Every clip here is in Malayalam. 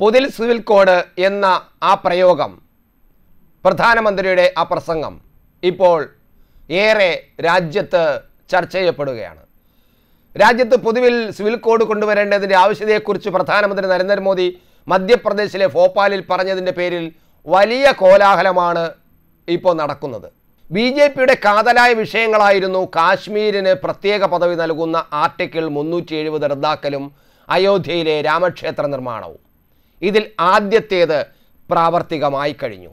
പുതിൽ സിവിൽ കോഡ് എന്ന ആ പ്രയോഗം പ്രധാനമന്ത്രിയുടെ ആ പ്രസംഗം ഇപ്പോൾ ഏറെ രാജ്യത്ത് ചർച്ച ചെയ്യപ്പെടുകയാണ് രാജ്യത്ത് പൊതുവിൽ സിവിൽ കോഡ് കൊണ്ടുവരേണ്ടതിൻ്റെ ആവശ്യതയെക്കുറിച്ച് പ്രധാനമന്ത്രി നരേന്ദ്രമോദി മധ്യപ്രദേശിലെ ഭോപ്പാലിൽ പറഞ്ഞതിൻ്റെ പേരിൽ വലിയ കോലാഹലമാണ് ഇപ്പോൾ നടക്കുന്നത് ബി ജെ പിയുടെ കാതലായ വിഷയങ്ങളായിരുന്നു കാശ്മീരിന് പ്രത്യേക പദവി നൽകുന്ന ആർട്ടിക്കിൾ മുന്നൂറ്റി എഴുപത് റദ്ദാക്കലും അയോധ്യയിലെ രാമക്ഷേത്ര നിർമ്മാണവും ഇതിൽ ആദ്യത്തേത് പ്രാവർത്തികമായി കഴിഞ്ഞു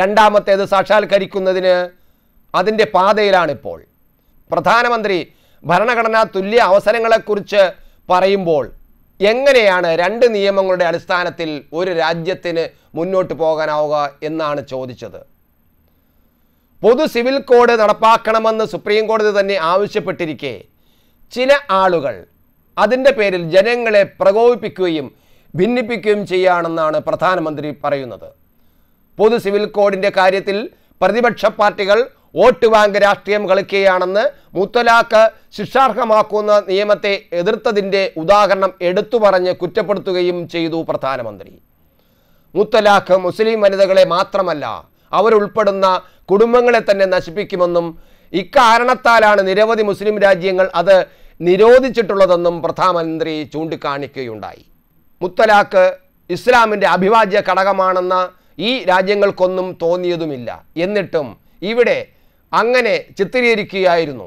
രണ്ടാമത്തേത് സാക്ഷാത്കരിക്കുന്നതിന് അതിൻ്റെ പാതയിലാണിപ്പോൾ പ്രധാനമന്ത്രി ഭരണഘടനാ തുല്യ അവസരങ്ങളെക്കുറിച്ച് പറയുമ്പോൾ എങ്ങനെയാണ് രണ്ട് നിയമങ്ങളുടെ അടിസ്ഥാനത്തിൽ ഒരു രാജ്യത്തിന് മുന്നോട്ട് പോകാനാവുക എന്നാണ് ചോദിച്ചത് പൊതു സിവിൽ കോഡ് നടപ്പാക്കണമെന്ന് സുപ്രീം കോടതി തന്നെ ആവശ്യപ്പെട്ടിരിക്കെ ചില ആളുകൾ അതിൻ്റെ പേരിൽ ജനങ്ങളെ പ്രകോപിപ്പിക്കുകയും ഭിന്നിപ്പിക്കുകയും ചെയ്യുകയാണെന്നാണ് പ്രധാനമന്ത്രി പറയുന്നത് പൊതു സിവിൽ കോഡിന്റെ കാര്യത്തിൽ പ്രതിപക്ഷ പാർട്ടികൾ വോട്ട് ബാങ്ക് രാഷ്ട്രീയം കളിക്കുകയാണെന്ന് മുത്തലാഖ് ശിക്ഷാർഹമാക്കുന്ന നിയമത്തെ എതിർത്തതിൻ്റെ ഉദാഹരണം എടുത്തു പറഞ്ഞ് കുറ്റപ്പെടുത്തുകയും ചെയ്തു പ്രധാനമന്ത്രി മുത്തലാഖ് മുസ്ലിം വനിതകളെ മാത്രമല്ല അവരുൾപ്പെടുന്ന കുടുംബങ്ങളെ തന്നെ നശിപ്പിക്കുമെന്നും ഇക്കാരണത്താലാണ് നിരവധി മുസ്ലിം രാജ്യങ്ങൾ അത് നിരോധിച്ചിട്ടുള്ളതെന്നും പ്രധാനമന്ത്രി ചൂണ്ടിക്കാണിക്കുകയുണ്ടായി മുത്തലാഖ് ഇസ്ലാമിൻ്റെ അഭിവാജ്യ ഘടകമാണെന്ന ഈ രാജ്യങ്ങൾക്കൊന്നും തോന്നിയതുമില്ല എന്നിട്ടും ഇവിടെ അങ്ങനെ ചിത്രീകരിക്കുകയായിരുന്നു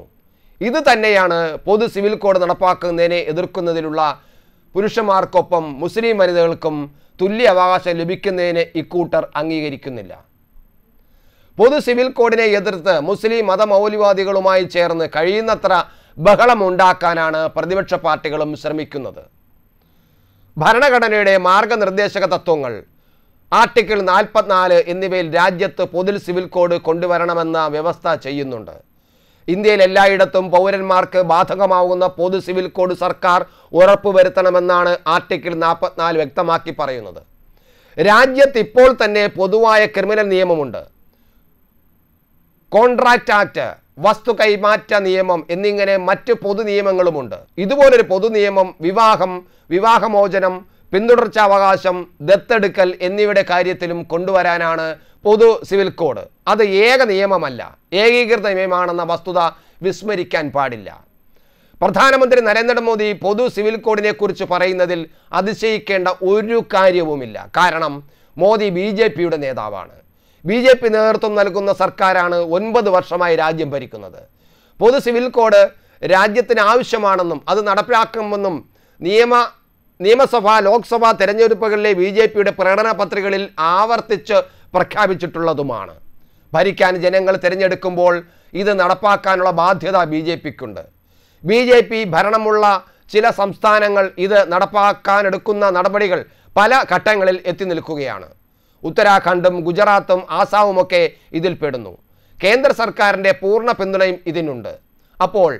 ഇത് തന്നെയാണ് പൊതു സിവിൽ കോഡ് നടപ്പാക്കുന്നതിനെ എതിർക്കുന്നതിലുള്ള പുരുഷന്മാർക്കൊപ്പം മുസ്ലിം വനിതകൾക്കും തുല്യ അവകാശം ലഭിക്കുന്നതിന് ഇക്കൂട്ടർ അംഗീകരിക്കുന്നില്ല പൊതു സിവിൽ കോഡിനെ എതിർത്ത് മുസ്ലിം മതമൗലിവാദികളുമായി ചേർന്ന് കഴിയുന്നത്ര ബഹളമുണ്ടാക്കാനാണ് പ്രതിപക്ഷ പാർട്ടികളും ശ്രമിക്കുന്നത് ഭരണഘടനയുടെ മാർഗനിർദ്ദേശക തത്വങ്ങൾ ആർട്ടിക്കിൾ നാൽപ്പത്തിനാല് എന്നിവയിൽ രാജ്യത്ത് പൊതു സിവിൽ കോഡ് കൊണ്ടുവരണമെന്ന വ്യവസ്ഥ ചെയ്യുന്നുണ്ട് ഇന്ത്യയിൽ എല്ലായിടത്തും പൗരന്മാർക്ക് ബാധകമാവുന്ന പൊതു സിവിൽ കോഡ് സർക്കാർ ഉറപ്പുവരുത്തണമെന്നാണ് ആർട്ടിക്കിൾ നാൽപ്പത്തിനാല് വ്യക്തമാക്കി പറയുന്നത് രാജ്യത്ത് ഇപ്പോൾ തന്നെ പൊതുവായ ക്രിമിനൽ നിയമമുണ്ട് കോൺട്രാക്റ്റ് ആക്ട് വസ്തു കൈമാറ്റ നിയമം എന്നിങ്ങനെ മറ്റ് പൊതു നിയമങ്ങളുമുണ്ട് ഇതുപോലൊരു പൊതു നിയമം വിവാഹം വിവാഹമോചനം പിന്തുടർച്ചാവകാശം ദത്തെടുക്കൽ എന്നിവയുടെ കാര്യത്തിലും കൊണ്ടുവരാനാണ് പൊതു സിവിൽ കോഡ് അത് ഏക നിയമമല്ല ഏകീകൃത നിയമമാണെന്ന വസ്തുത വിസ്മരിക്കാൻ പാടില്ല പ്രധാനമന്ത്രി നരേന്ദ്രമോദി പൊതു സിവിൽ കോഡിനെക്കുറിച്ച് പറയുന്നതിൽ അതിശയിക്കേണ്ട ഒരു കാര്യവുമില്ല കാരണം മോദി ബി നേതാവാണ് ബി ജെ പി നേതൃത്വം നൽകുന്ന സർക്കാരാണ് ഒൻപത് വർഷമായി രാജ്യം ഭരിക്കുന്നത് പൊതു സിവിൽ കോഡ് രാജ്യത്തിന് ആവശ്യമാണെന്നും അത് നടപ്പിലാക്കുമെന്നും നിയമ നിയമസഭാ ലോക്സഭാ തെരഞ്ഞെടുപ്പുകളിലെ ബി ജെ പിയുടെ പ്രകടന പത്രികകളിൽ ആവർത്തിച്ച് പ്രഖ്യാപിച്ചിട്ടുള്ളതുമാണ് ഭരിക്കാൻ ജനങ്ങൾ തിരഞ്ഞെടുക്കുമ്പോൾ ഇത് നടപ്പാക്കാനുള്ള ബാധ്യത ബി ജെ പിക്കുണ്ട് ബി ജെ പി ഭരണമുള്ള ചില സംസ്ഥാനങ്ങൾ ഇത് നടപ്പാക്കാനെടുക്കുന്ന നടപടികൾ പല ഘട്ടങ്ങളിൽ എത്തി നിൽക്കുകയാണ് ഉത്തരാഖണ്ഡും ഗുജറാത്തും ആസാമുമൊക്കെ ഇതിൽ പെടുന്നു കേന്ദ്ര സർക്കാരിൻ്റെ പൂർണ്ണ പിന്തുണയും ഇതിനുണ്ട് അപ്പോൾ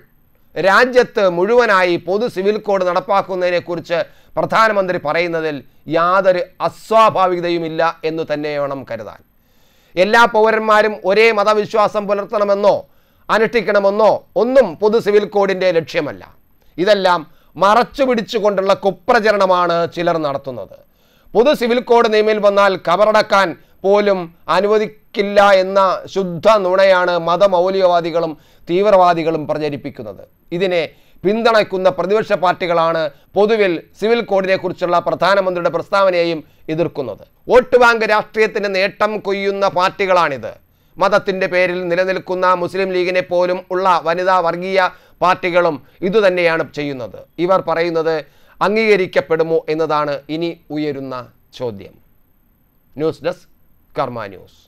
രാജ്യത്ത് മുഴുവനായി പൊതു സിവിൽ കോഡ് നടപ്പാക്കുന്നതിനെക്കുറിച്ച് പ്രധാനമന്ത്രി പറയുന്നതിൽ യാതൊരു അസ്വാഭാവികതയുമില്ല എന്ന് തന്നെ വേണം കരുതാൻ എല്ലാ പൗരന്മാരും ഒരേ മതവിശ്വാസം പുലർത്തണമെന്നോ അനുഷ്ഠിക്കണമെന്നോ ഒന്നും പൊതു സിവിൽ കോഡിൻ്റെ ലക്ഷ്യമല്ല ഇതെല്ലാം മറച്ചു പിടിച്ചുകൊണ്ടുള്ള കുപ്രചരണമാണ് ചിലർ നടത്തുന്നത് പൊതു സിവിൽ കോഡ് നിയമയിൽ വന്നാൽ കബറടക്കാൻ പോലും അനുവദിക്കില്ല എന്ന ശുദ്ധ നുണയാണ് മതമൗലികവാദികളും തീവ്രവാദികളും പ്രചരിപ്പിക്കുന്നത് ഇതിനെ പിന്തുണയ്ക്കുന്ന പ്രതിപക്ഷ പാർട്ടികളാണ് പൊതുവിൽ സിവിൽ കോഡിനെക്കുറിച്ചുള്ള പ്രധാനമന്ത്രിയുടെ പ്രസ്താവനയെയും എതിർക്കുന്നത് വോട്ട് ബാങ്ക് രാഷ്ട്രീയത്തിന് നേട്ടം കൊയ്യുന്ന പാർട്ടികളാണിത് മതത്തിൻ്റെ പേരിൽ നിലനിൽക്കുന്ന മുസ്ലിം ലീഗിനെ പോലും ഉള്ള വനിതാ വർഗീയ പാർട്ടികളും ഇതുതന്നെയാണ് ചെയ്യുന്നത് ഇവർ പറയുന്നത് അംഗീകരിക്കപ്പെടുമോ എന്നതാണ് ഇനി ഉയരുന്ന ചോദ്യം ന്യൂസ് ഡെസ്ക് കർമ്മ ന്യൂസ്